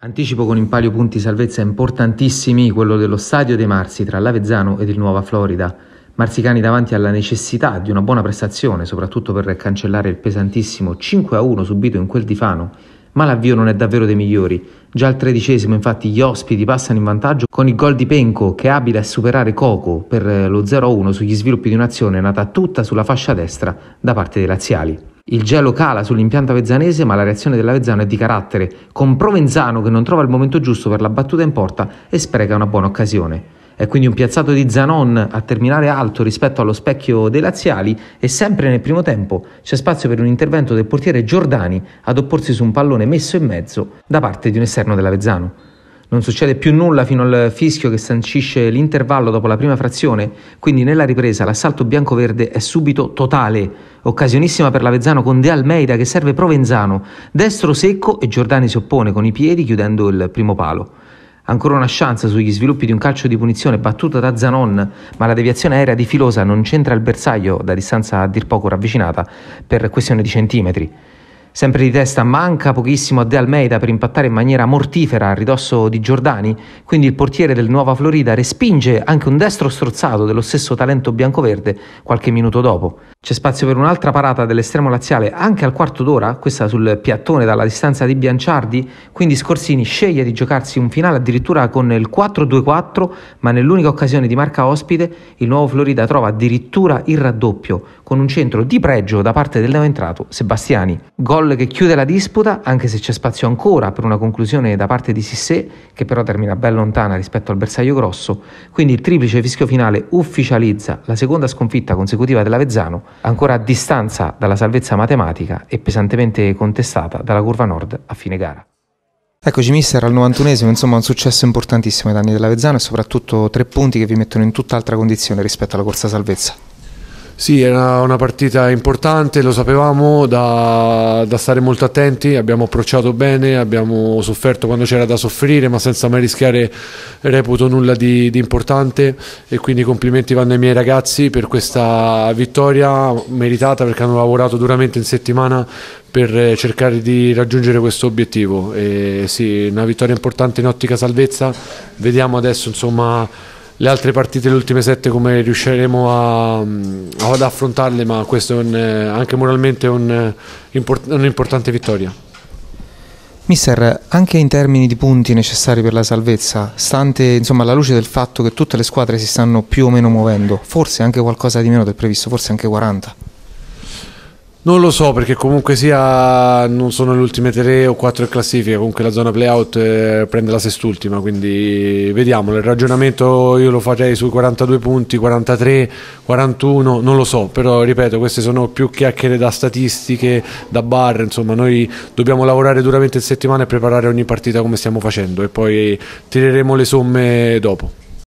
Anticipo con in palio punti salvezza importantissimi quello dello stadio dei Marsi tra l'Avezzano ed il Nuova Florida. Marsicani davanti alla necessità di una buona prestazione, soprattutto per cancellare il pesantissimo 5-1 subito in quel difano. ma l'avvio non è davvero dei migliori. Già al tredicesimo infatti gli ospiti passano in vantaggio con il gol di Penco che è abile a superare Coco per eh, lo 0-1 sugli sviluppi di un'azione nata tutta sulla fascia destra da parte dei laziali. Il gelo cala sull'impianto avezzanese, ma la reazione dell'Avezzano è di carattere, con Provenzano che non trova il momento giusto per la battuta in porta e spreca una buona occasione. È quindi un piazzato di Zanon a terminare alto rispetto allo specchio dei laziali e sempre nel primo tempo c'è spazio per un intervento del portiere Giordani ad opporsi su un pallone messo in mezzo da parte di un esterno dell'Avezzano. Non succede più nulla fino al fischio che sancisce l'intervallo dopo la prima frazione, quindi nella ripresa l'assalto bianco-verde è subito totale. Occasionissima per l'Avezzano con De Almeida che serve Provenzano, destro secco e Giordani si oppone con i piedi chiudendo il primo palo. Ancora una chance sugli sviluppi di un calcio di punizione battuta da Zanon, ma la deviazione aerea di Filosa non c'entra il bersaglio da distanza a dir poco ravvicinata per questione di centimetri. Sempre di testa manca pochissimo a De Almeida per impattare in maniera mortifera a ridosso di Giordani, quindi il portiere del Nuova Florida respinge anche un destro strozzato dello stesso talento biancoverde qualche minuto dopo. C'è spazio per un'altra parata dell'estremo laziale anche al quarto d'ora, questa sul piattone dalla distanza di Bianciardi, quindi Scorsini sceglie di giocarsi un finale addirittura con il 4-2-4, ma nell'unica occasione di marca ospite il Nuovo Florida trova addirittura il raddoppio con un centro di pregio da parte del neoentrato Sebastiani. Gol Tirol che chiude la disputa, anche se c'è spazio ancora per una conclusione da parte di Sissé, che però termina ben lontana rispetto al bersaglio grosso, quindi il triplice fischio finale ufficializza la seconda sconfitta consecutiva dell'Avezzano, ancora a distanza dalla salvezza matematica e pesantemente contestata dalla curva nord a fine gara. Eccoci mister al 91esimo, insomma un successo importantissimo ai danni dell'Avezzano e soprattutto tre punti che vi mettono in tutt'altra condizione rispetto alla corsa salvezza. Sì, era una partita importante, lo sapevamo, da, da, stare molto attenti, abbiamo approcciato bene, abbiamo sofferto quando c'era da soffrire, ma senza mai rischiare, reputo, nulla di, di importante e quindi complimenti vanno ai miei ragazzi per questa vittoria meritata perché hanno lavorato duramente in settimana per eh, cercare di raggiungere questo obiettivo. E sì, una vittoria importante in ottica salvezza, vediamo adesso insomma le altre partite, le ultime sette, come riusciremo a, mm, ad affrontarle, ma questo è un, eh, anche moralmente un, eh, un'importante vittoria. Mister, anche in termini di punti necessari per la salvezza, stante insomma, alla luce del fatto che tutte le squadre si stanno più o meno muovendo, forse anche qualcosa di meno del previsto, forse anche 40. Non lo so perché comunque sia non sono le ultime 3 o 4 in classifica, comunque la zona playout eh, prende la sest'ultima, quindi vediamo, il ragionamento io lo farei sui 42 punti, 43, 41, non lo so, però ripeto, queste sono più chiacchiere da statistiche, da bar, insomma noi dobbiamo lavorare duramente in settimana e preparare ogni partita come stiamo facendo e poi tireremo le somme dopo.